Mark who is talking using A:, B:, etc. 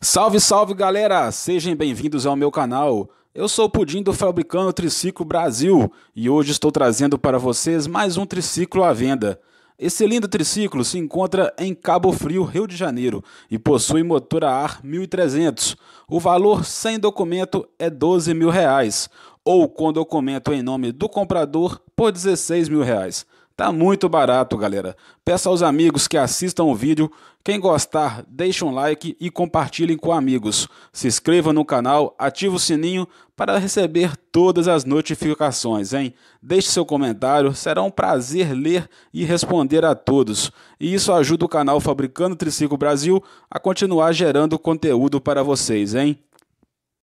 A: Salve, salve galera! Sejam bem-vindos ao meu canal. Eu sou o Pudim do Fabricano Triciclo Brasil e hoje estou trazendo para vocês mais um triciclo à venda. Esse lindo triciclo se encontra em Cabo Frio, Rio de Janeiro e possui motor a ar 1300. O valor sem documento é 12 mil reais ou com documento em nome do comprador por 16 mil reais. Tá muito barato, galera. Peça aos amigos que assistam o vídeo. Quem gostar, deixe um like e compartilhem com amigos. Se inscreva no canal, ative o sininho para receber todas as notificações, hein? Deixe seu comentário, será um prazer ler e responder a todos. E isso ajuda o canal Fabricando Triciclo Brasil a continuar gerando conteúdo para vocês, hein?